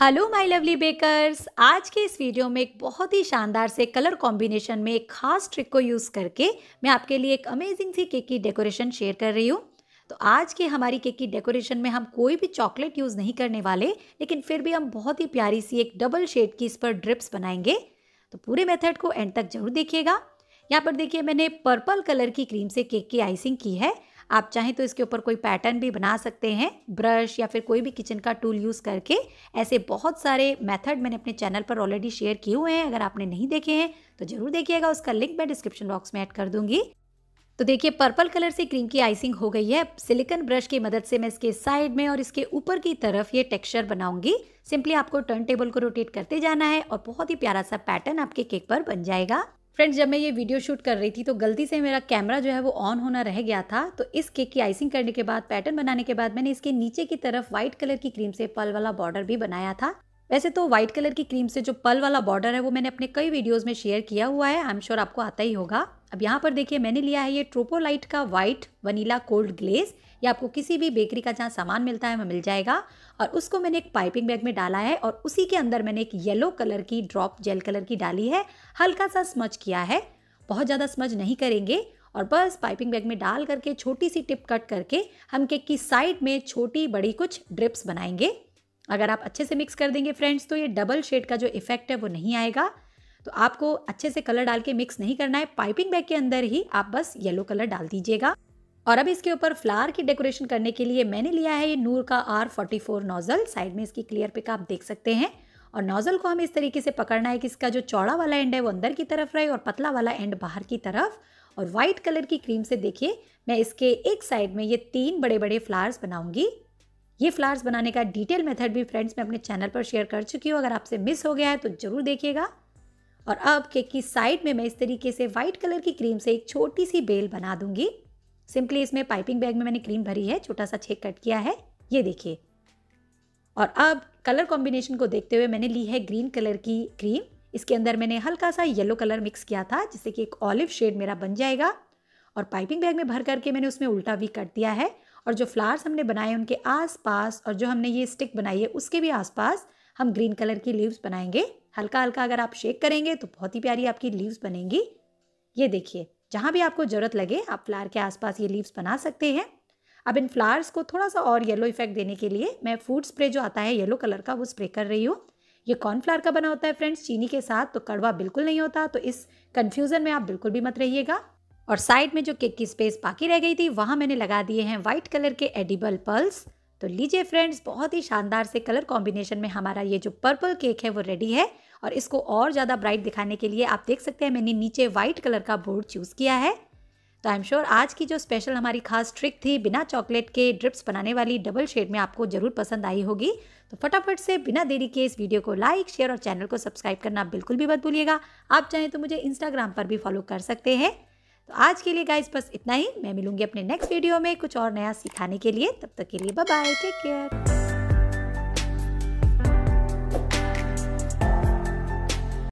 hello my lovely bakers आज के इस वीडियो में एक बहुत ही शानदार से कलर कॉम्बिनेशन में एक खास ट्रिक को यूज़ करके मैं आपके लिए एक अमेजिंग सी केक की डेकोरेशन शेयर कर रही हूँ तो आज के हमारी केक की डेकोरेशन में हम कोई भी चॉकलेट यूज़ नहीं करने वाले लेकिन फिर भी हम बहुत ही प्यारी सी एक डबल शेड की इस पर ड्रिप्स बनाएंगे तो पूरे मेथड को एंड तक जरूर देखिएगा यहाँ पर देखिए मैंने पर्पल कलर की क्रीम से केक की आइसिंग की है आप चाहें तो इसके ऊपर कोई पैटर्न भी बना सकते हैं ब्रश या फिर कोई भी किचन का टूल यूज़ करके ऐसे बहुत सारे मेथड मैंने अपने चैनल पर ऑलरेडी शेयर किए हुए हैं अगर आपने नहीं देखे हैं तो ज़रूर देखिएगा उसका लिंक मैं डिस्क्रिप्शन बॉक्स में ऐड कर दूंगी तो देखिए पर्पल कलर से क्रीम की आइसिंग हो गई है सिलिकन ब्रश की मदद से मैं इसके साइड में और इसके ऊपर की तरफ ये टेक्सचर बनाऊंगी सिंपली आपको टर्न टेबल को रोटेट करते जाना है और बहुत ही प्यारा सा पैटर्न आपके केक पर बन जाएगा फ्रेंड्स जब मैं ये वीडियो शूट कर रही थी तो गलती से मेरा कैमरा जो है वो ऑन होना रह गया था तो इस केक की आइसिंग करने के बाद पैटर्न बनाने के बाद मैंने इसके नीचे की तरफ व्हाइट कलर की क्रीम से पल वाला बॉर्डर भी बनाया था वैसे तो व्हाइट कलर की क्रीम से जो पल वाला बॉर्डर है वो मैंने अपने कई वीडियोज़ में शेयर किया हुआ है आई एम श्योर आपको आता ही होगा अब यहाँ पर देखिए मैंने लिया है ये ट्रोपोलाइट का वाइट वनीला कोल्ड ग्लेज या आपको किसी भी बेकरी का जहाँ सामान मिलता है वह मिल जाएगा और उसको मैंने एक पाइपिंग बैग में डाला है और उसी के अंदर मैंने एक येलो कलर की ड्रॉप जेल कलर की डाली है हल्का सा स्मच किया है बहुत ज़्यादा स्मच नहीं करेंगे और बस पाइपिंग बैग में डाल करके छोटी सी टिप कट करके हम केक की साइड में छोटी बड़ी कुछ ड्रिप्स बनाएंगे अगर आप अच्छे से मिक्स कर देंगे फ्रेंड्स तो ये डबल शेड का जो इफेक्ट है वो नहीं आएगा तो आपको अच्छे से कलर डाल के मिक्स नहीं करना है पाइपिंग बैग के अंदर ही आप बस येलो कलर डाल दीजिएगा और अब इसके ऊपर फ्लावर की डेकोरेशन करने के लिए मैंने लिया है ये नूर का R forty four nozzle side में इसकी क्लियर पिक आप देख सकते हैं और नोज़ल को हमें इस तरीके से पकड़ना है कि इसका जो चौड़ा वाला एंड है वो अंदर की तरफ रहे और पतला वाला एंड बाहर की तरफ और व्हाइट कलर की क्रीम से देखिए मैं इसके एक साइड में ये तीन बड़े बड़े फ्लावर्स बनाऊंगी ये फ्लावर्स बनाने का डिटेल मेथड भी फ्रेंड्स मैं अपने चैनल पर शेयर कर चुकी हूँ अगर आपसे मिस हो गया है तो ज़रूर देखिएगा और अब केक की साइड में मैं इस तरीके से वाइट कलर की क्रीम से एक छोटी सी बेल बना दूंगी सिंपली इसमें पाइपिंग बैग में मैंने क्रीम भरी है छोटा सा छेक कट किया है ये देखिए और अब कलर कॉम्बिनेशन को देखते हुए मैंने ली है ग्रीन कलर की क्रीम इसके अंदर मैंने हल्का सा येलो कलर मिक्स किया था जिससे कि एक ऑलिव शेड मेरा बन जाएगा और पाइपिंग बैग में भर करके मैंने उसमें उल्टा भी कट दिया है और जो फ्लावर्स हमने बनाए हैं उनके आसपास और जो हमने ये स्टिक बनाई है उसके भी आसपास हम ग्रीन कलर की लीव्स बनाएंगे हल्का हल्का अगर आप शेक करेंगे तो बहुत ही प्यारी आपकी लीव्स बनेंगी ये देखिए जहाँ भी आपको ज़रूरत लगे आप फ्लावर के आसपास ये लीव्स बना सकते हैं अब इन फ्लावर्स को थोड़ा सा और येलो इफेक्ट देने के लिए मैं फूड स्प्रे जो आता है येलो कलर का वो स्प्रे कर रही हूँ ये कॉर्नफ्लावर का बना होता है फ्रेंड्स चीनी के साथ तो कड़वा बिल्कुल नहीं होता तो इस कन्फ्यूज़न में आप बिल्कुल भी मत रहिएगा और साइड में जो केक की स्पेस बाकी रह गई थी वहाँ मैंने लगा दिए हैं वाइट कलर के एडिबल पर्ल्स तो लीजिए फ्रेंड्स बहुत ही शानदार से कलर कॉम्बिनेशन में हमारा ये जो पर्पल केक है वो रेडी है और इसको और ज़्यादा ब्राइट दिखाने के लिए आप देख सकते हैं मैंने नीचे व्हाइट कलर का बोर्ड चूज़ किया है तो आई एम श्योर आज की जो स्पेशल हमारी खास ट्रिक थी बिना चॉकलेट के ड्रिप्स बनाने वाली डबल शेड में आपको ज़रूर पसंद आई होगी तो फटाफट से बिना देरी के इस वीडियो को लाइक शेयर और चैनल को सब्सक्राइब करना बिल्कुल भी मत भूलिएगा आप चाहें तो मुझे इंस्टाग्राम पर भी फॉलो कर सकते हैं तो आज के लिए गाइज बस इतना ही मैं मिलूंगी अपने नेक्स्ट वीडियो में कुछ और नया सिखाने के लिए तब तक के लिए बाय बाय टेक केयर